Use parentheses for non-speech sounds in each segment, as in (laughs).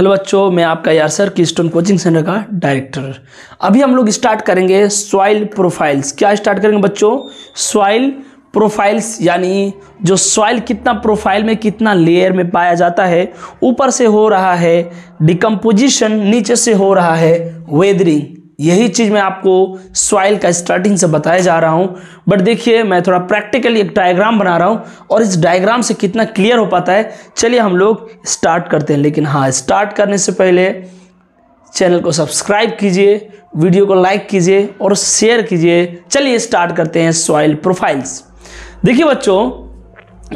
hello बच्चों मैं आपका यार सर कीस्टोन कोचिंग सेंटर का डायरेक्टर अभी हम लोग स्टार्ट करेंगे सॉइल प्रोफाइल्स क्या स्टार्ट करेंगे बच्चों सॉइल प्रोफाइल्स यानी जो सॉइल कितना प्रोफाइल में कितना लेयर में पाया जाता है ऊपर से हो रहा है डिकम्पोजिशन नीचे से हो रहा है वेदरिंग यही चीज़ मैं आपको सॉइल का स्टार्टिंग से बताया जा रहा हूं बट देखिए मैं थोड़ा प्रैक्टिकली एक डायग्राम बना रहा हूं और इस डायग्राम से कितना क्लियर हो पाता है चलिए हम लोग स्टार्ट करते हैं लेकिन हाँ स्टार्ट करने से पहले चैनल को सब्सक्राइब कीजिए वीडियो को लाइक कीजिए और शेयर कीजिए चलिए स्टार्ट करते हैं सॉइल प्रोफाइल्स देखिए बच्चों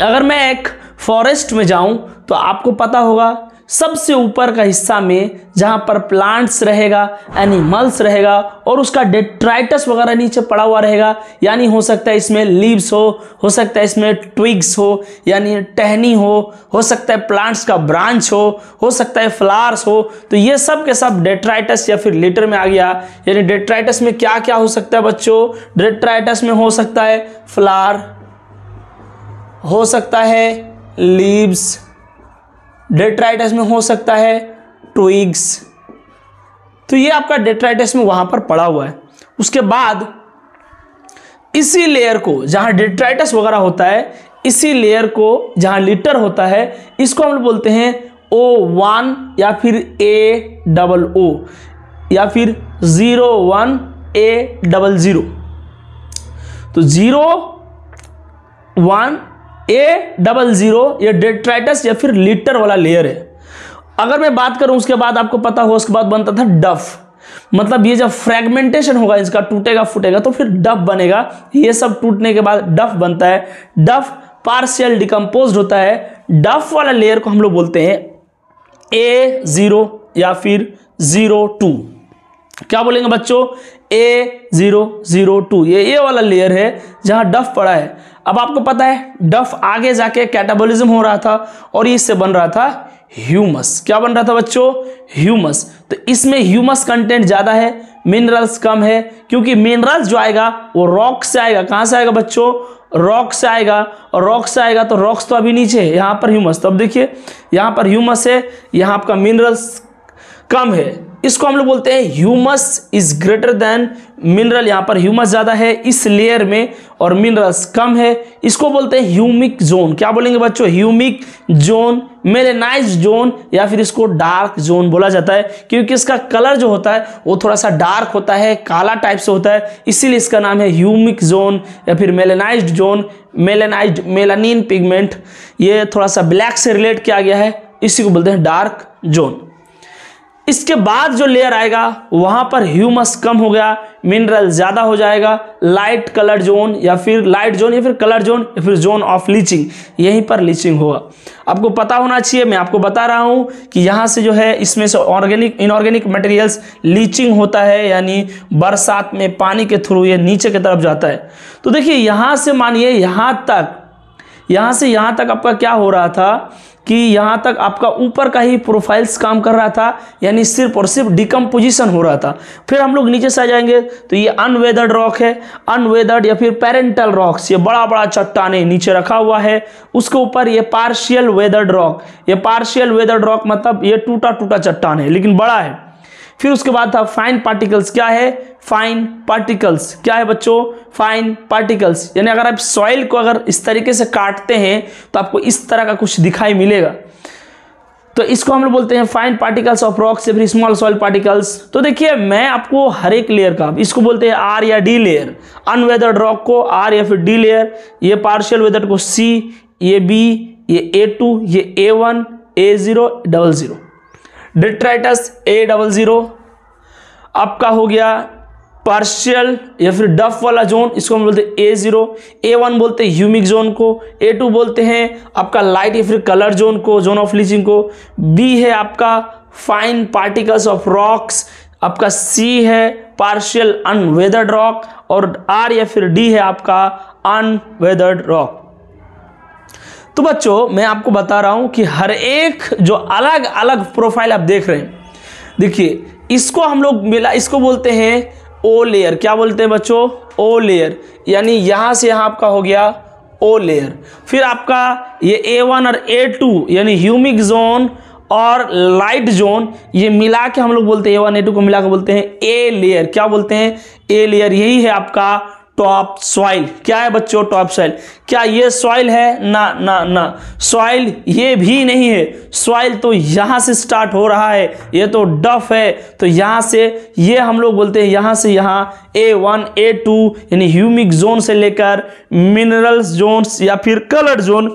अगर मैं एक फॉरेस्ट में जाऊं तो आपको पता होगा सबसे ऊपर का हिस्सा में जहाँ पर प्लांट्स रहेगा एनिमल्स रहेगा और उसका डेट्राइटस वगैरह नीचे पड़ा हुआ रहेगा यानी हो सकता है इसमें लीव्स हो हो सकता है इसमें ट्विग्स हो यानी टहनी हो हो सकता है प्लांट्स का ब्रांच हो हो सकता है फ्लावर्स हो तो ये सब के सब डेट्राइटस या फिर लीटर में आ गया यानी डेट्राइटस में क्या क्या हो सकता है बच्चों डेट्राइटस में हो सकता है फ्लार हो सकता है लीव्स डेट्राइटस में हो सकता है ट्विग्स तो ये आपका डेट्राइटस में वहां पर पड़ा हुआ है उसके बाद इसी लेयर को जहां डेट्राइटस वगैरह होता है इसी लेयर को जहां लिटर होता है इसको हम बोलते हैं ओ वन या फिर ए डबल ओ या फिर zero one A double zero तो zero one A double zero ये डेट्राइटस या फिर लीटर वाला लेयर है अगर मैं बात करूं उसके बाद आपको पता हो उसके बाद बनता था डफ मतलब ये जब फ्रेगमेंटेशन होगा इसका टूटेगा फूटेगा तो फिर डफ बनेगा ये सब टूटने के बाद डफ बनता है डफ पार्शियल डिकम्पोज होता है डफ वाला लेयर को हम लोग बोलते हैं ए जीरो या फिर जीरो टू क्या बोलेंगे बच्चों ए जीरो जीरो टू ये ए वाला लेयर है जहां डफ पड़ा है अब आपको पता है डफ आगे जाके कैटाबोलिज्म हो रहा था और इससे बन रहा था ह्यूमस क्या बन रहा था बच्चों ह्यूमस तो इसमें ह्यूमस कंटेंट ज़्यादा है मिनरल्स कम है क्योंकि मिनरल्स जो आएगा वो रॉक से आएगा कहां से आएगा बच्चों रॉक से आएगा और रॉक से आएगा तो रॉक्स तो अभी नीचे है यहां पर ह्यूमस तो अब देखिए यहां पर ह्यूमस है यहां आपका मिनरल्स कम है इसको हम लोग बोलते हैं humus is greater than mineral यहाँ पर ह्यूमस ज़्यादा है इस लेयर में और मिनरल्स कम है इसको बोलते हैं ह्यूमिक जोन क्या बोलेंगे बच्चों ह्यूमिक जोन मेलेनाइज जोन या फिर इसको डार्क जोन बोला जाता है क्योंकि इसका कलर जो होता है वो थोड़ा सा डार्क होता है काला टाइप से होता है इसीलिए इसका नाम है ह्यूमिक जोन या फिर melanise zone melanise melanin pigment ये थोड़ा सा ब्लैक से रिलेट किया गया है इसी को बोलते हैं डार्क जोन इसके बाद जो लेयर आएगा वहां पर ह्यूमस कम हो गया मिनरल ज्यादा हो जाएगा लाइट कलर जोन या फिर लाइट जोन या फिर कलर जोन या फिर जोन ऑफ लीचिंग यहीं पर लीचिंग होगा आपको पता होना चाहिए मैं आपको बता रहा हूं कि यहां से जो है इसमें से ऑर्गेनिक इनऑर्गेनिक मटेरियल्स लीचिंग होता है यानी बरसात में पानी के थ्रू ये नीचे की तरफ जाता है तो देखिए यहां से मानिए यहां तक यहां से यहां तक आपका क्या हो रहा था कि यहाँ तक आपका ऊपर का ही प्रोफाइल्स काम कर रहा था यानी सिर्फ और सिर्फ डिकम्पोजिशन हो रहा था फिर हम लोग नीचे से आ जाएंगे तो ये अनवेदर्ड रॉक है अनवेदर्ड या फिर पेरेंटल रॉक्स ये बड़ा बड़ा चट्टाने नीचे रखा हुआ है उसके ऊपर ये पार्शियल वेदर्ड रॉक ये पार्शियल वेदर्ड रॉक मतलब ये टूटा टूटा चट्टान है लेकिन बड़ा है फिर उसके बाद था फाइन पार्टिकल्स क्या है फाइन पार्टिकल्स क्या है बच्चों फाइन पार्टिकल्स यानी अगर आप सॉइल को अगर इस तरीके से काटते हैं तो आपको इस तरह का कुछ दिखाई मिलेगा तो इसको हम लोग बोलते हैं फाइन पार्टिकल्स ऑफ रॉक या फिर स्मॉल सॉइल पार्टिकल्स तो देखिए मैं आपको हर एक लेयर का इसको बोलते हैं आर या डी लेयर अनवेदर्ड रॉक को आर या फिर डी लेयर ये पार्शियल वेदर को सी ये बी ये ए टू ये A one A zero double zero detritus A double zero आपका हो गया पार्शियल या फिर डफ वाला जोन इसको हम बोलते हैं ए ज़ीरो ए वन बोलते हैं ह्यूमिक जोन को ए टू बोलते हैं आपका लाइट या फिर कलर जोन को जोन ऑफ लीचिंग को बी है आपका फाइन पार्टिकल्स ऑफ रॉक्स आपका सी है पार्शियल अनवेदर्ड रॉक और आर या फिर डी है आपका अनवेदर्ड रॉक तो बच्चों मैं आपको बता रहा हूं कि हर एक जो अलग अलग प्रोफाइल आप देख रहे हैं देखिए इसको हम लोग मिला इसको बोलते हैं ओ लेयर क्या बोलते हैं बच्चों ओ लेयर यानी यहां से यहाँ आपका हो गया ओ लेयर फिर आपका ये ए वन और ए टू यानी ह्यूमिक जोन और लाइट जोन ये मिला के हम लोग बोलते हैं ए वन ए टू को मिला के बोलते हैं ए लेयर क्या बोलते हैं ए लेयर यही है आपका टॉप सॉइल क्या है बच्चों टॉप सॉइल क्या ये सॉइल है ना ना ना सॉइल ये भी नहीं है सॉइल तो यहां से स्टार्ट हो रहा है ये तो डफ है तो यहां से ये हम लोग बोलते हैं यहां से यहां ए वन ए टू यानी ह्यूमिक जोन से लेकर मिनरल्स जोन या फिर कलर जोन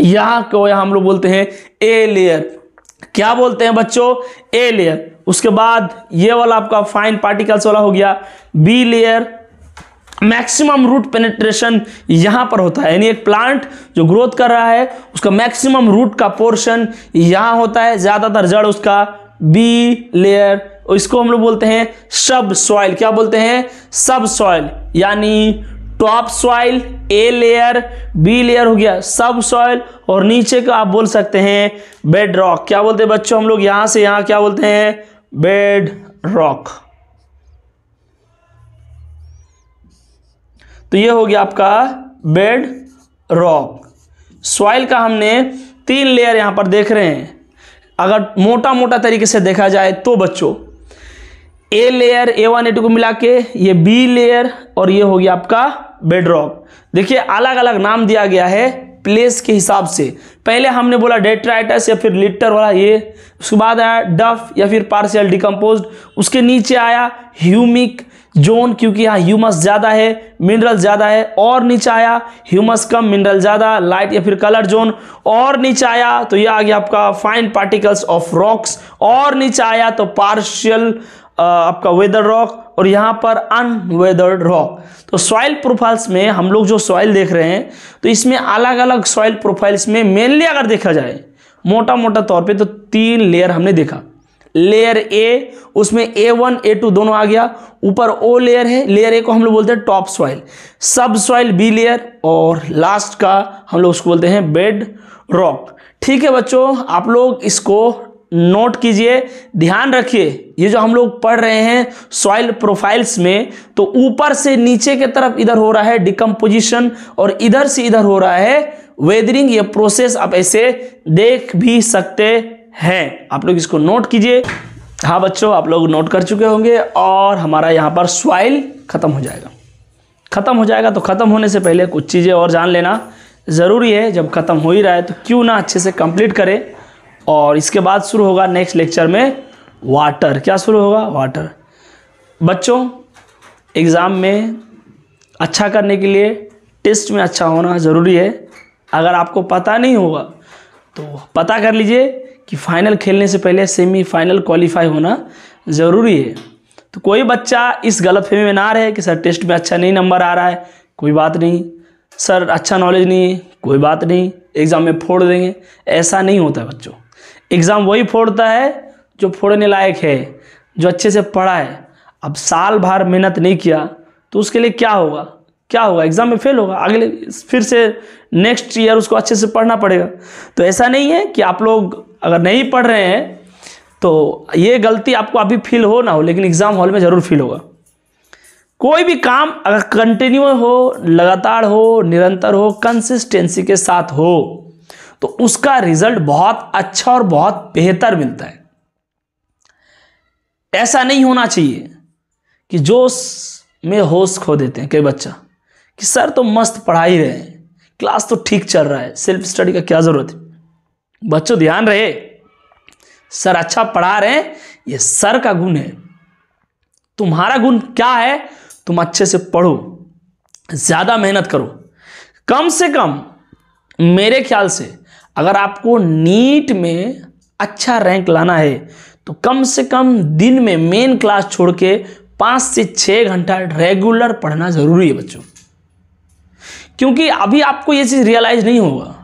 यहां को हम लोग बोलते हैं ए लेयर क्या बोलते हैं बच्चों ए लेयर उसके बाद ये वाला आपका फाइन पार्टिकल्स वाला हो गया B layer maximum root penetration यहां पर होता है यानी एक प्लांट जो ग्रोथ कर रहा है उसका मैक्सिमम रूट का पोर्शन यहां होता है ज्यादातर जड़ उसका बी लेयर इसको हम लोग बोलते हैं सब सॉइल क्या बोलते हैं सब सॉइल यानी topsoil A layer B layer हो गया सब सॉइल और नीचे का आप बोल सकते हैं बेड रॉक क्या बोलते हैं बच्चों हम लोग यहां से यहां क्या बोलते हैं बेड रॉक तो ये हो गया आपका बेड रॉक सॉइल का हमने तीन लेयर यहाँ पर देख रहे हैं अगर मोटा मोटा तरीके से देखा जाए तो बच्चों A layer A one A two को मिला के ये बी लेयर और ये हो गया आपका बेड रॉक देखिए अलग अलग नाम दिया गया है प्लेस के हिसाब से पहले हमने बोला डेट्राइटस या फिर लिटर वाला ये उसके बाद आया डफ या फिर पार्शियल डिकम्पोज उसके नीचे आया ह्यूमिक जोन क्योंकि यहाँ ह्यूमस ज़्यादा है मिनरल ज़्यादा है और नीचे आया ह्यूमस कम मिनरल ज़्यादा लाइट या फिर कलर जोन और नीचे आया तो यह आ गया आपका फाइन पार्टिकल्स ऑफ रॉक्स और नीचे आया तो पार्शियल आपका वेदर रॉक और यहाँ पर अनवेदर्ड रॉक तो सॉइल प्रोफाइल्स में हम लोग जो सॉइल देख रहे हैं तो इसमें अलग अलग सॉइल प्रोफाइल्स में मेनली अगर देखा जाए मोटा मोटा तौर पर तो तीन लेयर हमने देखा लेयर ए उसमें ए वन ए टू दोनों आ गया ऊपर ओ लेयर है लेयर ए को हम लोग बोलते हैं topsoil subsoil B layer और लास्ट का हम लोग उसको बोलते हैं बेड रॉक ठीक है बच्चों आप लोग इसको नोट कीजिए ध्यान रखिए ये जो हम लोग पढ़ रहे हैं सॉइल प्रोफाइल्स में तो ऊपर से नीचे के तरफ इधर हो रहा है डिकम्पोजिशन और इधर से इधर हो रहा है वेदरिंग ये प्रोसेस आप ऐसे देख भी सकते है आप लोग इसको नोट कीजिए हाँ बच्चों आप लोग नोट कर चुके होंगे और हमारा यहाँ पर सॉइल ख़त्म हो जाएगा ख़त्म हो जाएगा तो ख़त्म होने से पहले कुछ चीज़ें और जान लेना ज़रूरी है जब ख़त्म हो ही रहा है तो क्यों ना अच्छे से कंप्लीट करें और इसके बाद शुरू होगा नेक्स्ट लेक्चर में वाटर क्या शुरू होगा वाटर बच्चों एग्ज़ाम में अच्छा करने के लिए टेस्ट में अच्छा होना ज़रूरी है अगर आपको पता नहीं होगा तो पता कर लीजिए कि फाइनल खेलने से पहले सेमीफाइनल क्वालिफाई होना ज़रूरी है तो कोई बच्चा इस गलतफहमी में ना रहे कि सर टेस्ट में अच्छा नहीं नंबर आ रहा है कोई बात नहीं सर अच्छा नॉलेज नहीं है कोई बात नहीं एग्ज़ाम में फोड़ देंगे ऐसा नहीं होता है बच्चों एग्ज़ाम वही फोड़ता है जो फोड़ने लायक है जो अच्छे से पढ़ा है अब साल भर मेहनत नहीं किया तो उसके लिए क्या होगा क्या होगा एग्ज़ाम में फेल होगा अगले फिर से नेक्स्ट ईयर उसको अच्छे से पढ़ना पड़ेगा तो ऐसा नहीं है कि आप लोग अगर नहीं पढ़ रहे हैं तो ये गलती आपको अभी फील हो ना हो लेकिन एग्ज़ाम हॉल में ज़रूर फील होगा कोई भी काम अगर कंटिन्यू हो लगातार हो निरंतर हो कंसिस्टेंसी के साथ हो तो उसका रिजल्ट बहुत अच्छा और बहुत बेहतर मिलता है ऐसा नहीं होना चाहिए कि जोश में होश खो देते हैं कई बच्चा कि सर तो मस्त पढ़ा ही रहे हैं क्लास तो ठीक चल रहा है सेल्फ स्टडी का क्या ज़रूरत है बच्चों ध्यान रहे सर अच्छा पढ़ा रहे हैं ये सर का गुण है तुम्हारा गुण क्या है तुम अच्छे से पढ़ो ज़्यादा मेहनत करो कम से कम मेरे ख्याल से अगर आपको नीट में अच्छा रैंक लाना है तो कम से कम दिन में मेन क्लास छोड़ के पाँच से छः घंटा रेगुलर पढ़ना ज़रूरी है बच्चों क्योंकि अभी आपको ये चीज़ रियलाइज़ नहीं होगा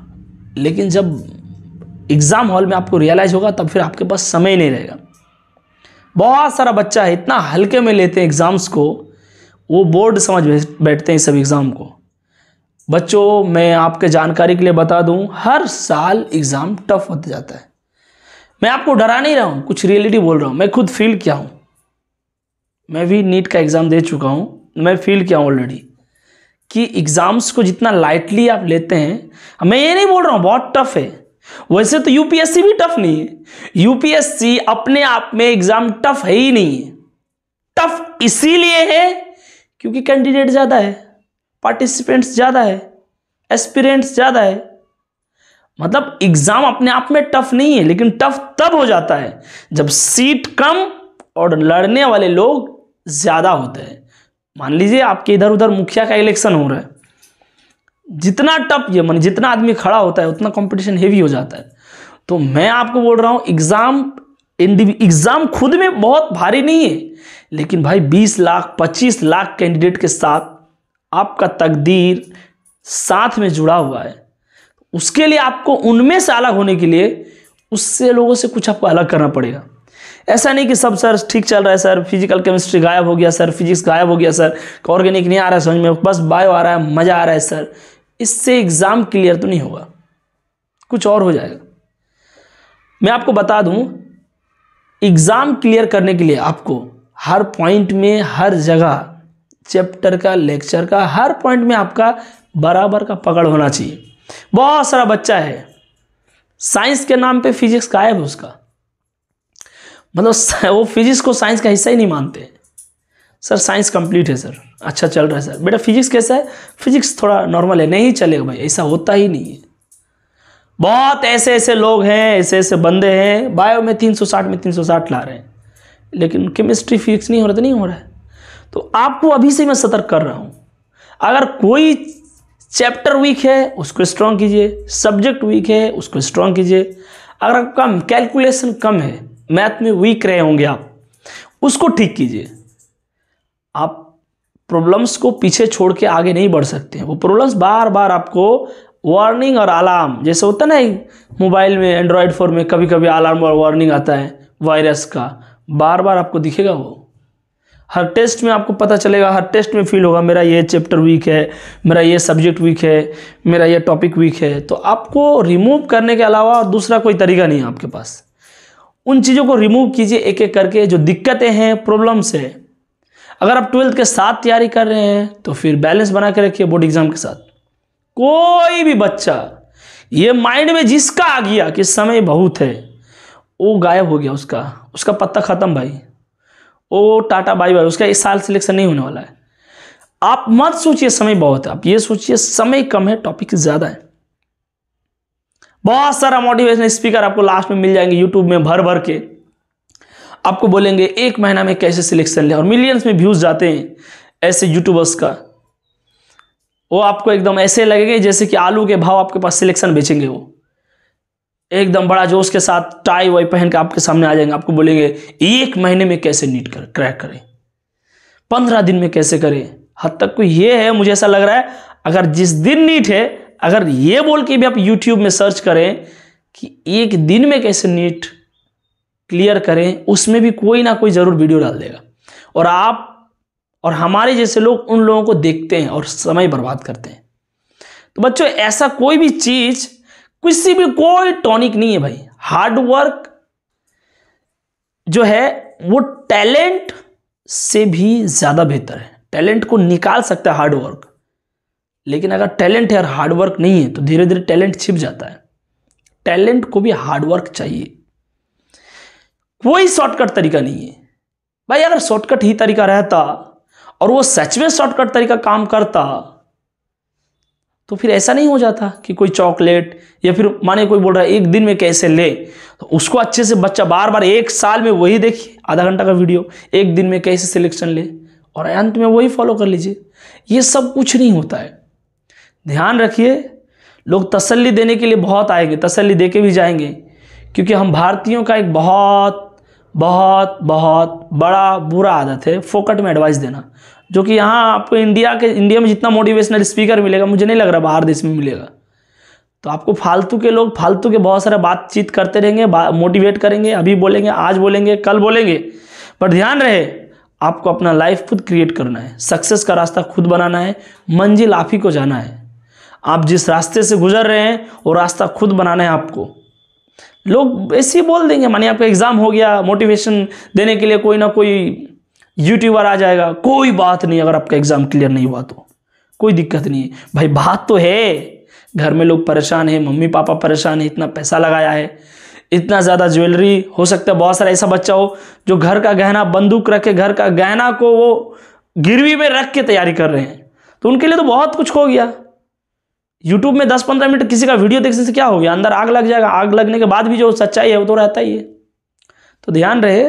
लेकिन जब एग्ज़ाम हॉल में आपको रियलाइज़ होगा तब फिर आपके पास समय नहीं रहेगा बहुत सारा बच्चा है इतना हल्के में लेते हैं एग्ज़ाम्स को वो बोर्ड समझ बैठते हैं सब एग्ज़ाम को बच्चों मैं आपके जानकारी के लिए बता दूं हर साल एग्ज़ाम टफ होता जाता है मैं आपको डरा नहीं रहा हूं कुछ रियलिटी बोल रहा हूं मैं खुद फील किया हूं मैं भी नीट का एग्ज़ाम दे चुका हूं मैं फील किया हूं ऑलरेडी कि एग्ज़ाम्स को जितना लाइटली आप लेते हैं मैं ये नहीं बोल रहा हूं बहुत टफ है वैसे तो यूपीएससी भी टफ नहीं है यूपीएससी अपने आप में एग्ज़ाम टफ है ही नहीं है टफ इसीलिए है क्योंकि कैंडिडेट ज़्यादा है पार्टिसिपेंट्स ज़्यादा है एस्पिरेंट्स ज़्यादा है मतलब एग्ज़ाम अपने आप में टफ नहीं है लेकिन टफ तब हो जाता है जब सीट कम और लड़ने वाले लोग ज़्यादा होते हैं मान लीजिए आपके इधर उधर मुखिया का इलेक्शन हो रहा है जितना टप ये मान जितना आदमी खड़ा होता है उतना कंपटीशन हेवी हो जाता है तो मैं आपको बोल रहा हूँ एग्ज़ाम एग्ज़ाम खुद में बहुत भारी नहीं है लेकिन भाई 20 लाख 25 लाख कैंडिडेट के साथ आपका तकदीर साथ में जुड़ा हुआ है उसके लिए आपको उनमें से अलग होने के लिए उससे लोगों से कुछ आपको अलग करना पड़ेगा ऐसा नहीं कि सब सर ठीक चल रहा है सर फिजिकल केमिस्ट्री गायब हो गया सर फिजिक्स गायब हो गया सर ऑर्गेनिक नहीं आ रहा है समझ में बस बायो आ रहा है मज़ा आ रहा है सर इससे एग्ज़ाम क्लियर तो नहीं होगा कुछ और हो जाएगा मैं आपको बता दूं एग्ज़ाम क्लियर करने के लिए आपको हर पॉइंट में हर जगह चैप्टर का लेक्चर का हर पॉइंट में आपका बराबर का पकड़ होना चाहिए बहुत सारा बच्चा है साइंस के नाम पे फिजिक्स गायब है उसका मतलब (laughs) वो फिजिक्स को साइंस का हिस्सा ही नहीं मानते सर साइंस कंप्लीट है सर अच्छा चल रहा है सर बेटा फिजिक्स कैसा है फिजिक्स थोड़ा नॉर्मल है नहीं चलेगा भाई ऐसा होता ही नहीं है बहुत ऐसे ऐसे लोग हैं ऐसे ऐसे बंदे हैं बायो में 360 में 360 ला रहे हैं लेकिन केमिस्ट्री फिजिक्स नहीं हो रहा तो नहीं हो रहा है तो आपको अभी से मैं सतर्क कर रहा हूँ अगर कोई चैप्टर वीक है उसको स्ट्रॉन्ग कीजिए सब्जेक्ट वीक है उसको स्ट्रॉन्ग कीजिए अगर कम कैलकुलेशन कम है मैथ में वीक रहे होंगे आप उसको ठीक कीजिए आप प्रॉब्लम्स को पीछे छोड़ के आगे नहीं बढ़ सकते हैं वो प्रॉब्लम्स बार बार आपको वार्निंग और अलार्म जैसे होता ना मोबाइल में एंड्रॉयड फ़ोन में कभी कभी अलार्म और वार्निंग आता है वायरस का बार बार आपको दिखेगा वो हर टेस्ट में आपको पता चलेगा हर टेस्ट में फील होगा मेरा ये चैप्टर वीक है मेरा ये सब्जेक्ट वीक है मेरा ये टॉपिक वीक है तो आपको रिमूव करने के अलावा दूसरा कोई तरीका नहीं है आपके पास उन चीज़ों को रिमूव कीजिए एक एक करके जो दिक्कतें हैं प्रॉब्लम्स है अगर आप ट्वेल्थ के साथ तैयारी कर रहे हैं तो फिर बैलेंस बना के रखिए बोर्ड एग्जाम के साथ कोई भी बच्चा ये माइंड में जिसका आ गया कि समय बहुत है वो गायब हो गया उसका उसका पत्ता ख़त्म भाई ओ टाटा बाई बाई उसका इस साल सिलेक्शन नहीं होने वाला है आप मत सोचिए समय बहुत है आप ये सोचिए समय कम है टॉपिक ज़्यादा है बहुत सारा मोटिवेशन स्पीकर आपको लास्ट में मिल जाएंगे यूट्यूब में भर भर के आपको बोलेंगे एक महीना में कैसे सिलेक्शन ले और मिलियंस में व्यूज जाते हैं ऐसे यूट्यूबर्स का वो आपको एकदम ऐसे लगेंगे जैसे कि आलू के भाव आपके पास सिलेक्शन बेचेंगे वो एकदम बड़ा जोश के साथ टाई वाई पहन के आपके सामने आ जाएंगे आपको बोलेंगे एक महीने में कैसे नीट कर क्रैक करें पंद्रह दिन में कैसे करें हद तक को तो ये है मुझे ऐसा लग रहा है अगर जिस दिन नीट है अगर ये बोल के भी आप यूट्यूब में सर्च करें कि एक दिन में कैसे नीट क्लियर करें उसमें भी कोई ना कोई ज़रूर वीडियो डाल देगा और आप और हमारे जैसे लोग उन लोगों को देखते हैं और समय बर्बाद करते हैं तो बच्चों ऐसा कोई भी चीज़ किसी भी कोई टॉनिक नहीं है भाई हार्डवर्क जो है वो टैलेंट से भी ज़्यादा बेहतर है टैलेंट को निकाल सकता है हार्डवर्क लेकिन अगर टैलेंट है और हार्डवर्क नहीं है तो धीरे धीरे टैलेंट छिप जाता है टैलेंट को भी हार्डवर्क चाहिए कोई शॉर्टकट तरीका नहीं है भाई अगर शॉर्टकट ही तरीका रहता और वो सच में शॉर्टकट तरीका काम करता तो फिर ऐसा नहीं हो जाता कि कोई चॉकलेट या फिर माने कोई बोल रहा है एक दिन में कैसे ले तो उसको अच्छे से बच्चा बार बार एक साल में वही देखिए आधा घंटा का वीडियो एक दिन में कैसे सिलेक्शन ले और अंत में वही फॉलो कर लीजिए ये सब कुछ नहीं होता है ध्यान रखिए लोग तसल्ली देने के लिए बहुत आएंगे तसल्ली दे के भी जाएंगे क्योंकि हम भारतीयों का एक बहुत बहुत बहुत बड़ा बुरा आदत है फोकट में एडवाइस देना जो कि यहाँ आपको इंडिया के इंडिया में जितना मोटिवेशनल स्पीकर मिलेगा मुझे नहीं लग रहा बाहर देश में मिलेगा तो आपको फालतू के लोग फालतू के बहुत सारे बातचीत करते रहेंगे मोटिवेट करेंगे अभी बोलेंगे आज बोलेंगे कल बोलेंगे पर ध्यान रहे आपको अपना लाइफ खुद क्रिएट करना है सक्सेस का रास्ता खुद बनाना है मंजिल आप ही को जाना है आप जिस रास्ते से गुजर रहे हैं वो रास्ता खुद बनाना है आपको लोग ऐसे ही बोल देंगे मानिए आपका एग्ज़ाम हो गया मोटिवेशन देने के लिए कोई ना कोई यूट्यूबर आ जाएगा कोई बात नहीं अगर आपका एग्ज़ाम क्लियर नहीं हुआ तो कोई दिक्कत नहीं है भाई बात तो है घर में लोग परेशान है मम्मी पापा परेशान है इतना पैसा लगाया है इतना ज़्यादा ज्वेलरी हो सकता है बहुत सारा ऐसा बच्चा हो जो घर का गहना बंदूक रख के घर का गहना को वो गिरवी में रख के तैयारी कर रहे हैं तो उनके लिए तो बहुत कुछ हो गया यूट्यूब में दस पंद्रह मिनट किसी का वीडियो देखने से क्या हो गया अंदर आग लग जाएगा आग लगने के बाद भी जो सच्चाई है वो तो रहता ही है तो ध्यान रहे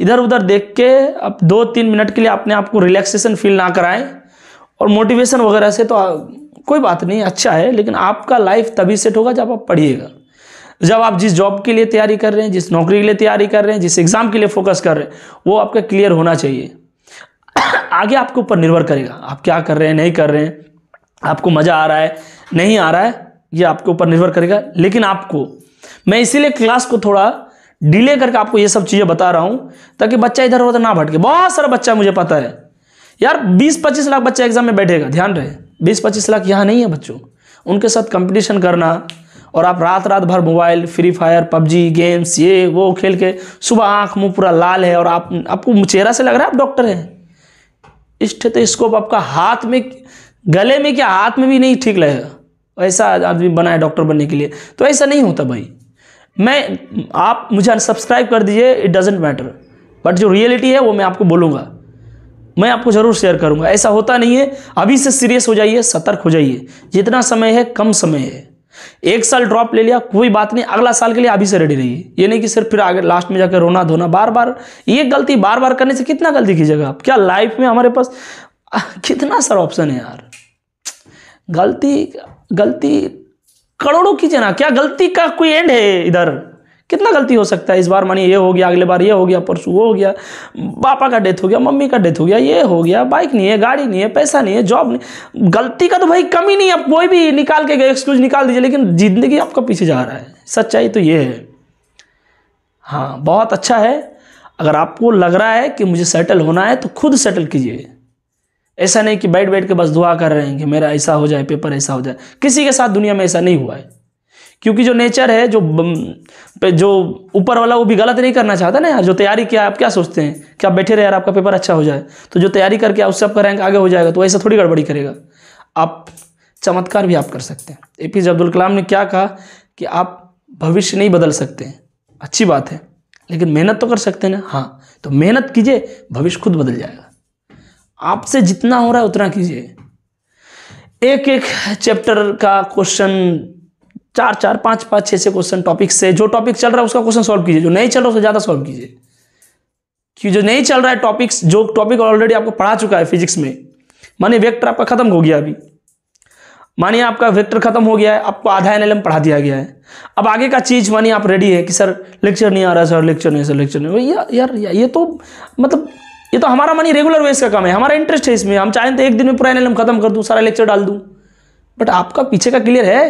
इधर उधर देख के अब दो तीन मिनट के लिए अपने आप को रिलैक्सेशन फील ना कराएं और मोटिवेशन वगैरह से तो कोई बात नहीं अच्छा है लेकिन आपका लाइफ तभी सेट होगा जब आप पढ़िएगा जब आप जिस जॉब के लिए तैयारी कर रहे हैं जिस नौकरी के लिए तैयारी कर रहे हैं जिस एग्ज़ाम के लिए फोकस कर रहे हैं वो आपका क्लियर होना चाहिए (coughs) आगे आपके ऊपर निर्भर करेगा आप क्या कर रहे हैं नहीं कर रहे हैं आपको मज़ा आ रहा है नहीं आ रहा है ये आपके ऊपर निर्भर करेगा लेकिन आपको मैं इसीलिए क्लास को थोड़ा डिले करके आपको ये सब चीज़ें बता रहा हूँ ताकि बच्चा इधर उधर ना भटके बहुत सारा बच्चा मुझे पता है यार 20-25 लाख बच्चा एग्जाम में बैठेगा ध्यान रहे 20-25 लाख यहाँ नहीं है बच्चों उनके साथ कंपटीशन करना और आप रात रात भर mobile Free Fire PUBG games ये वो खेल के सुबह आँख मुँह पूरा लाल है और आप आपको चेहरा से लग रहा है आप डॉक्टर हैं इष्ट तो स्कोप आपका हाथ में गले में क्या हाथ में भी नहीं ठीक लगेगा ऐसा आदमी बना है डॉक्टर बनने के लिए तो ऐसा नहीं होता भाई मैं आप मुझे अनसब्सक्राइब कर दीजिए इट डजेंट मैटर बट जो रियलिटी है वो मैं आपको बोलूँगा मैं आपको ज़रूर शेयर करूँगा ऐसा होता नहीं है अभी से सीरियस हो जाइए सतर्क हो जाइए जितना समय है कम समय है एक साल ड्रॉप ले लिया कोई बात नहीं अगला साल के लिए अभी से रेडी रहिए ये नहीं कि सिर्फ फिर आगे लास्ट में जाकर रोना धोना बार बार ये गलती बार बार करने से कितना गलती कीजिएगा आप क्या लाइफ में हमारे पास (laughs) कितना सारा ऑप्शन है यार गलती गलती करोड़ों की जना क्या गलती का कोई एंड है इधर कितना गलती हो सकता है इस बार मानिए ये हो गया अगले बार ये हो गया परसों वो हो गया पापा का डेथ हो गया मम्मी का डेथ हो गया ये हो गया बाइक नहीं है गाड़ी नहीं है पैसा नहीं है जॉब नहीं गलती का तो भाई कमी नहीं है कोई भी निकाल के गए एक्सक्यूज निकाल दीजिए लेकिन ज़िंदगी आपका पीछे जा रहा है सच्चाई तो ये है हाँ बहुत अच्छा है अगर आपको लग रहा है कि मुझे सेटल होना है तो खुद सेटल कीजिए ऐसा नहीं कि बैठ बैठ के बस दुआ कर रहे हैं कि मेरा ऐसा हो जाए पेपर ऐसा हो जाए किसी के साथ दुनिया में ऐसा नहीं हुआ है क्योंकि जो नेचर है जो जो ऊपर वाला वो भी गलत नहीं करना चाहता ना यार जो तैयारी किया आप क्या सोचते हैं कि आप बैठे रहे यार आपका पेपर अच्छा हो जाए तो जो तैयारी करके उससे आपका रैंक आगे हो जाएगा तो ऐसा थोड़ी गड़बड़ी करेगा आप चमत्कार भी आप कर सकते हैं ए पी जे अब्दुल कलाम ने क्या कहा कि आप भविष्य नहीं बदल सकते हैं अच्छी बात है लेकिन मेहनत तो कर सकते हैं ना हाँ तो मेहनत कीजिए भविष्य खुद बदल जाएगा आपसे जितना हो रहा है उतना कीजिए एक एक चैप्टर का क्वेश्चन चार चार पाँच पांच छः से क्वेश्चन टॉपिक से जो टॉपिक चल रहा है उसका क्वेश्चन सॉल्व कीजिए जो नहीं चल रहा है उसको ज़्यादा सॉल्व कीजिए कि जो नहीं चल रहा है टॉपिक्स जो टॉपिक ऑलरेडी आपको पढ़ा चुका है फिजिक्स में मानिए वेक्टर आपका खत्म हो गया अभी मानिए आपका वेक्टर खत्म हो गया है आपको आधा एन पढ़ा दिया गया है अब आगे का चीज़ मानिए आप रेडी है कि सर लेक्चर नहीं आ रहा है सर लेक्चर नहीं सर लेक्चर नहीं यार यार, यार ये तो मतलब ये तो हमारा मनी रेगुलर वेस का काम है हमारा इंटरेस्ट है इसमें हम चाहें तो एक दिन में पूरा एन खत्म कर दूँ सारा लेक्चर डाल दूँ बट आपका पीछे का क्लियर है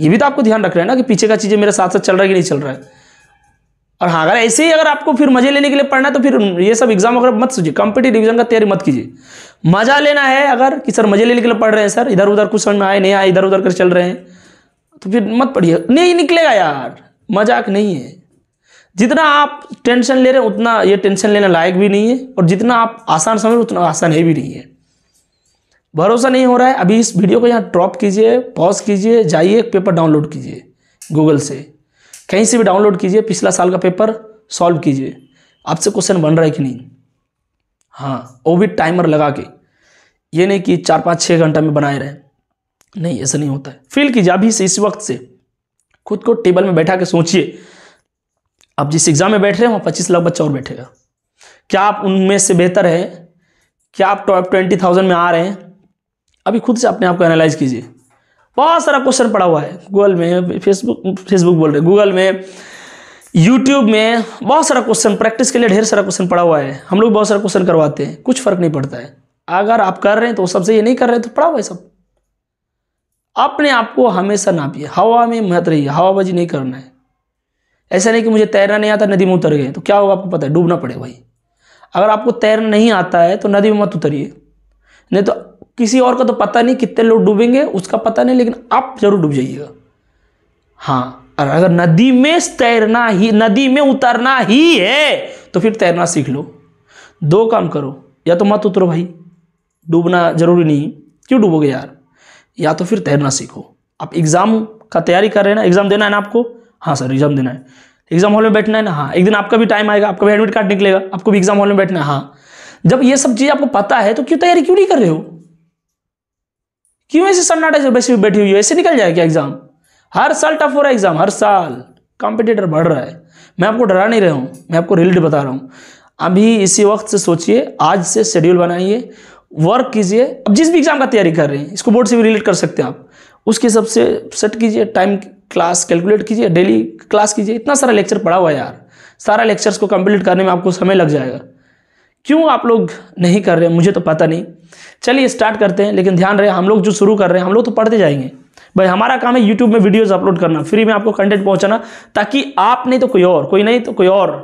ये भी तो आपको ध्यान रख रहे हैं ना कि पीछे का चीज़ें मेरे साथ साथ चल रहा है कि नहीं चल रहा है और हाँ अगर ऐसे ही अगर आपको फिर मजे लेने के लिए पढ़ना है तो फिर ये सब एग्जाम अगर मत सोचिए कॉम्पिटेटिव रिविजन का तैयारी मत कीजिए मजा लेना है अगर कि सर मजे लेने के लिए पढ़ रहे हैं सर इधर उधर कुछ समझ में आए नहीं आए इधर उधर कर चल रहे हैं तो फिर मत पढ़िए नहीं निकलेगा यार मजाक नहीं है जितना आप टेंशन ले रहे हैं उतना ये टेंशन लेने लायक भी नहीं है और जितना आप आसान समझ उतना आसान है भी नहीं है भरोसा नहीं हो रहा है अभी इस वीडियो को यहाँ ड्रॉप कीजिए पॉज कीजिए जाइए पेपर डाउनलोड कीजिए गूगल से कहीं से भी डाउनलोड कीजिए पिछला साल का पेपर सॉल्व कीजिए आपसे क्वेश्चन बन रहा है कि नहीं हाँ वो भी टाइमर लगा के ये नहीं कि चार पाँच छः घंटा में बनाए रहे नहीं ऐसा नहीं होता है फील कीजिए अभी से इस वक्त से खुद को टेबल में बैठा के सोचिए आप जिस एग्ज़ाम में बैठ रहे हैं वहाँ पच्चीस लाख बच्चा और बैठेगा क्या आप उनमें से बेहतर है क्या आप टॉप ट्वेंटी थाउजेंड में आ रहे हैं अभी खुद से अपने आप को एनालाइज कीजिए बहुत सारा क्वेश्चन पड़ा हुआ है गूगल में फेसबुक फेसबुक बोल रहे गूगल में यूट्यूब में बहुत सारा क्वेश्चन प्रैक्टिस के लिए ढेर सारा क्वेश्चन पड़ा हुआ है हम लोग बहुत सारा क्वेश्चन करवाते हैं कुछ फर्क नहीं पड़ता है अगर आप कर रहे हैं तो सबसे ये नहीं कर रहे हैं तो पढ़ा हुआ है सब अपने आप को हमेशा नापिए हवा में मत रहिए हवाबाजी नहीं करना है ऐसा नहीं कि मुझे तैरना नहीं आता नदी में उतर गए तो क्या होगा आपको पता है डूबना पड़े भाई अगर आपको तैरना नहीं आता है तो नदी में मत उतरिए नहीं तो किसी और का तो पता नहीं कितने लोग डूबेंगे उसका पता नहीं लेकिन आप जरूर डूब जाइएगा हाँ और अगर नदी में तैरना ही नदी में उतरना ही है तो फिर तैरना सीख लो दो काम करो या तो मत उतरो भाई डूबना जरूरी नहीं क्यों डूबोगे यार या तो फिर तैरना सीखो आप एग्ज़ाम का तैयारी कर रहे हैं ना एग्ज़ाम देना है ना आपको हाँ सर एग्जाम देना है एग्जाम हॉल में बैठना है ना हाँ एक दिन आपका भी टाइम आएगा आपका भी एडमिट कार्ड निकलेगा आपको भी एग्जाम हॉल में बैठना है हाँ जब ये सब चीज़ आपको पता है तो क्यों तैयारी क्यों नहीं कर रहे हो क्यों ऐसे सन्नाटा से वैसे बैठी हुई है ऐसे निकल जाए क्या एग्जाम हर साल टफ हो रहा है एग्जाम हर साल कॉम्पिटिटर बढ़ रहा है मैं आपको डरा नहीं रहा हूँ मैं आपको रिलेटेड बता रहा हूँ अभी इसी वक्त से सोचिए आज से शेड्यूल बनाइए वर्क कीजिए अब जिस भी एग्जाम का तैयारी कर रहे हैं इसको बोर्ड से भी रिलेट कर सकते हैं आप उसके हिसाब से सेट कीजिए टाइम क्लास कैलकुलेट कीजिए डेली क्लास कीजिए इतना सारा लेक्चर पढ़ा हुआ है यार सारा लेक्चर्स को कंप्लीट करने में आपको समय लग जाएगा क्यों आप लोग नहीं कर रहे मुझे तो पता नहीं चलिए स्टार्ट करते हैं लेकिन ध्यान रहे हम लोग जो शुरू कर रहे हैं हम लोग तो पढ़ते जाएंगे भाई हमारा काम है यूट्यूब में वीडियोज़ अपलोड करना फ्री में आपको कंटेंट पहुंचाना ताकि आप नहीं तो कोई और कोई नहीं तो कोई और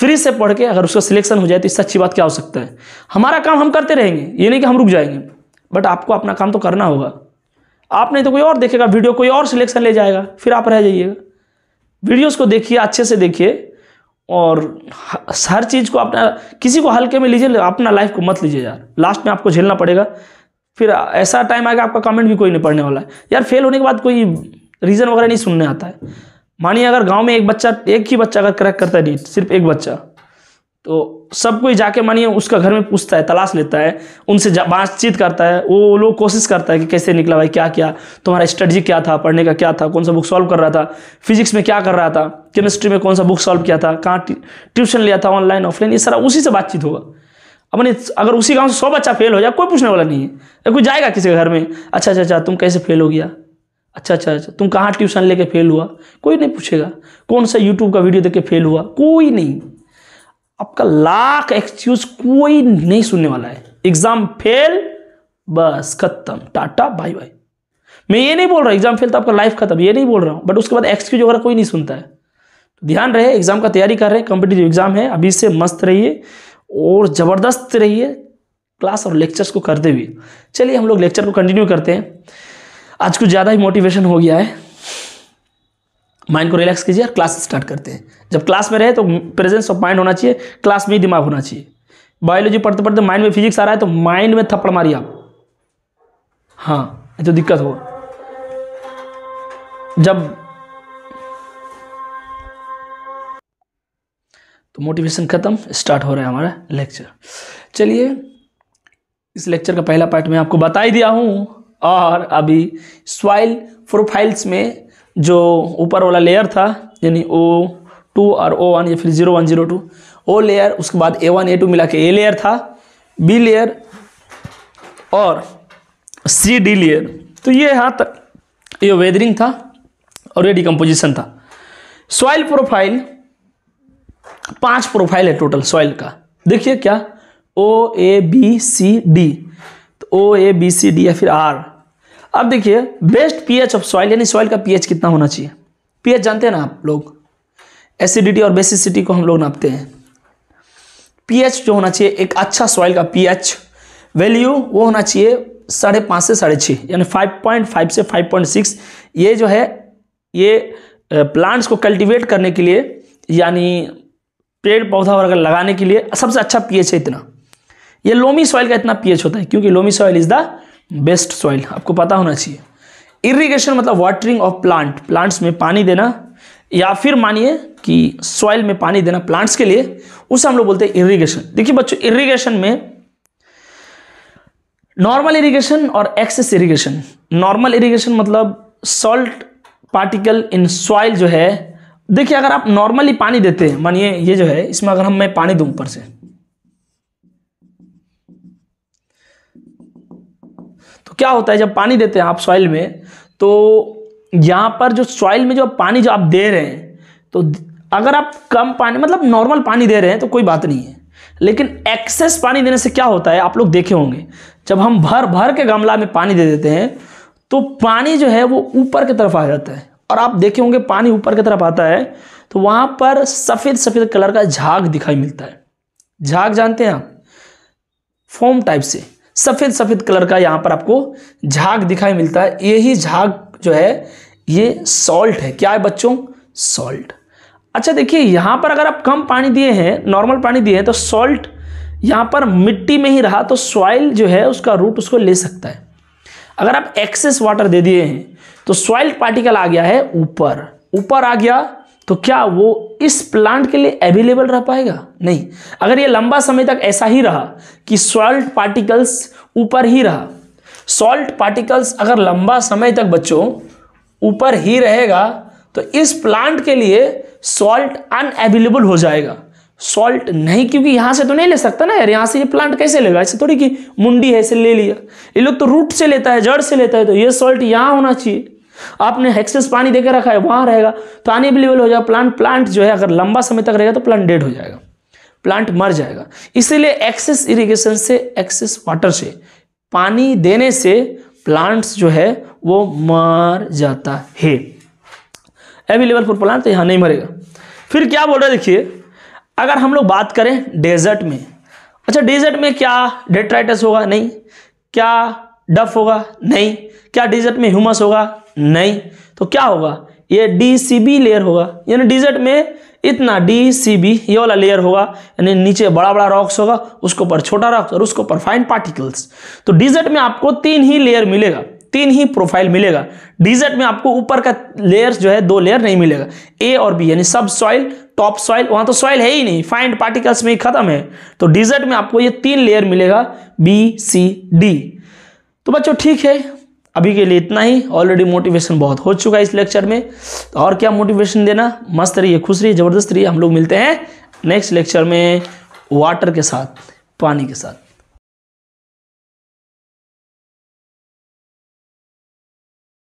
फ्री से पढ़ के अगर उसका सिलेक्शन हो जाए तो इससे अच्छी बात क्या हो सकता है हमारा काम हम करते रहेंगे ये नहीं कि हम रुक जाएंगे बट आपको अपना काम तो करना होगा आप नहीं तो कोई और देखेगा वीडियो कोई और सिलेक्शन ले जाएगा फिर आप रह जाइएगा वीडियोस को देखिए अच्छे से देखिए और हर चीज़ को अपना किसी को हल्के में लीजिए अपना लाइफ को मत लीजिए यार लास्ट में आपको झेलना पड़ेगा फिर ऐसा टाइम आएगा आपका कमेंट भी कोई नहीं पढ़ने वाला है यार फेल होने के बाद कोई रीज़न वगैरह नहीं सुनने आता है मानिए अगर गाँव में एक बच्चा एक ही बच्चा अगर क्रैक करता है नीट सिर्फ एक बच्चा तो सब कोई जाके मानिए उसका घर में पूछता है तलाश लेता है उनसे बातचीत करता है वो लोग कोशिश करता है कि कैसे निकला भाई क्या क्या तुम्हारा स्ट्रेटजी क्या था पढ़ने का क्या था कौन सा बुक सॉल्व कर रहा था फिजिक्स में क्या कर रहा था केमिस्ट्री में कौन सा बुक सॉल्व किया था कहाँ ट्यूशन लिया था ऑनलाइन ऑफलाइन ये सारा उसी से बातचीत होगा अपने अगर उसी गाँव से सौ बच्चा फेल हो जाए कोई पूछने वाला नहीं है कोई जाएगा किसी के घर में अच्छा अच्छा अच्छा तुम कैसे फेल हो गया अच्छा अच्छा अच्छा तुम कहाँ ट्यूशन लेके फेल हुआ कोई नहीं पूछेगा कौन सा यूट्यूब का वीडियो देख के फेल हुआ कोई नहीं आपका लाख एक्सक्यूज कोई नहीं सुनने वाला है एग्जाम फेल बस खत्म टाटा बाय बाय मैं ये नहीं बोल रहा एग्जाम फेल तो आपका लाइफ खत्म ये नहीं बोल रहा हूँ बट उसके बाद एक्सक्यूज वगैरह कोई नहीं सुनता है तो ध्यान रहे एग्जाम का तैयारी कर रहे हैं कॉम्पिटेटिव एग्जाम है अभी से मस्त रहिए और ज़बरदस्त रहिए क्लास और लेक्चर्स को करते हुए चलिए हम लोग लेक्चर को कंटिन्यू करते हैं आज कुछ ज़्यादा ही मोटिवेशन हो गया है माइंड को रिलैक्स कीजिए और क्लास स्टार्ट करते हैं जब क्लास में रहे तो प्रेजेंस ऑफ माइंड होना चाहिए क्लास में ही दिमाग होना चाहिए बायोलॉजी पढ़ते पढ़ते माइंड में फिजिक्स आ रहा है तो माइंड में थप्पड़ मारिए आप हाँ तो दिक्कत हो जब तो मोटिवेशन खत्म स्टार्ट हो रहा है हमारा लेक्चर चलिए इस लेक्चर का पहला पार्ट मैं आपको बता ही दिया हूँ और अभी सॉइल प्रोफाइल्स में जो ऊपर वाला लेयर था यानी ओ टू और ओ वन या फिर zero one zero two O layer उसके बाद ए वन ए टू मिला के ए लेयर था बी लेयर और सी डी लेयर तो ये यहाँ तक ये वेदरिंग था और ये डिकम्पोजिशन था सॉइल प्रोफाइल पांच प्रोफाइल है टोटल सॉइल का देखिए क्या ओ ए बी सी डी तो ओ ए बी सी डी या फिर आर अब देखिए बेस्ट पीएच ऑफ सॉइल यानी सॉइल का पीएच कितना होना चाहिए पीएच जानते हैं ना आप लोग एसिडिटी और बेसिसिटी को हम लोग नापते हैं पीएच जो होना चाहिए एक अच्छा सॉइल का पीएच वैल्यू वो होना चाहिए साढ़े पाँच से साढ़े छः यानी फाइव पॉइंट फाइव से फाइव पॉइंट सिक्स ये जो है ये प्लांट्स को कल्टिवेट करने के लिए यानी पेड़ पौधा वगैरह लगाने के लिए सबसे अच्छा पीएच है इतना ये लोमी सॉइल का इतना पीएच होता है क्योंकि loamy soil is the best soil आपको पता होना चाहिए इरिगेशन मतलब वाटरिंग ऑफ प्लांट प्लांट्स में पानी देना या फिर मानिए कि सॉइल में पानी देना प्लांट्स के लिए उसे हम लोग बोलते हैं इरिगेशन देखिए बच्चों इरिगेशन में नॉर्मल इरिगेशन और एक्सेस इरिगेशन नॉर्मल इरिगेशन मतलब सॉल्ट पार्टिकल इन सॉइल जो है देखिए अगर आप नॉर्मली पानी देते हैं मानिए ये जो है इसमें अगर हम मैं पानी दूँ ऊपर से क्या होता है जब पानी देते हैं आप सॉइल में तो यहाँ पर जो सॉइल में जो पानी जो आप दे रहे हैं तो अगर आप कम पानी मतलब नॉर्मल पानी दे रहे हैं तो कोई बात नहीं है लेकिन एक्सेस पानी देने से क्या होता है आप लोग देखे होंगे जब हम भर भर के गमला में पानी दे देते हैं तो पानी जो है वो ऊपर की तरफ आ जाता है और आप देखे होंगे पानी ऊपर की तरफ आता है तो वहाँ पर सफ़ेद सफ़ेद कलर का झाग दिखाई मिलता है झाग जानते हैं आप फोम टाइप से सफ़ेद सफ़ेद कलर का यहां पर आपको झाग दिखाई मिलता है यही झाग जो है ये सॉल्ट है क्या है बच्चों सॉल्ट अच्छा देखिए यहां पर अगर आप कम पानी दिए हैं नॉर्मल पानी दिए हैं तो सॉल्ट यहां पर मिट्टी में ही रहा तो सॉइल जो है उसका रूट उसको ले सकता है अगर आप एक्सेस वाटर दे दिए हैं तो सॉइल पार्टिकल आ गया है ऊपर ऊपर आ गया तो क्या वो इस प्लांट के लिए अवेलेबल रह पाएगा नहीं अगर ये लंबा समय तक ऐसा ही रहा कि सॉल्ट पार्टिकल्स ऊपर ही रहा सॉल्ट पार्टिकल्स अगर लंबा समय तक बच्चों ऊपर ही रहेगा तो इस प्लांट के लिए सॉल्ट अनअवेलेबल हो जाएगा सॉल्ट नहीं क्योंकि यहां से तो नहीं ले सकता ना यार यहाँ से ये प्लांट कैसे लेगा ऐसे थोड़ी कि मुंडी है ऐसे ले लिया ये लोग तो रूट से लेता है जड़ से लेता है तो ये सॉल्ट यहाँ होना चाहिए आपने एक्सेस पानी देकर रखा है वहां रहेगा पानी अवेलेबल हो जाएगा प्लांट प्लांट जो है अगर लंबा समय तक रहेगा तो प्लांट डेड हो जाएगा प्लांट मर जाएगा इसीलिए एक्सेस इरिगेशन से एक्सेस वाटर से पानी देने से प्लांट्स जो है वो मर जाता है अवेलेबल फॉर प्लांट तो यहां नहीं मरेगा फिर क्या बोल रहे देखिए अगर हम लोग बात करें डेजर्ट में अच्छा डेजर्ट में क्या डेट्राइटस होगा नहीं क्या डफ होगा नहीं क्या डेजर्ट में ह्यूमस होगा नहीं तो क्या होगा ये डी सी बी लेयर होगा यानी डिजर्ट में इतना डी सी बी ये वाला लेयर होगा यानी नीचे बड़ा बड़ा रॉक्स होगा उसके ऊपर छोटा रॉक्स और उसके ऊपर फाइन पार्टिकल्स तो डिजर्ट में आपको तीन ही लेयर मिलेगा तीन ही प्रोफाइल मिलेगा डिजर्ट में आपको ऊपर का लेयर जो है दो लेयर नहीं मिलेगा ए और बी यानी सब सॉइल टॉप सॉइल वहां तो सॉइल है ही नहीं फाइंड पार्टिकल्स में ही खत्म है तो डिजर्ट में आपको ये तीन लेयर मिलेगा बी सी डी तो बच्चों ठीक है अभी के लिए इतना ही ऑलरेडी मोटिवेशन बहुत हो चुका है इस लेक्चर में तो और क्या मोटिवेशन देना मस्त रहिए खुश रहिए ज़बरदस्त रहिए हम लोग मिलते हैं नेक्स्ट लेक्चर में वाटर के साथ पानी के साथ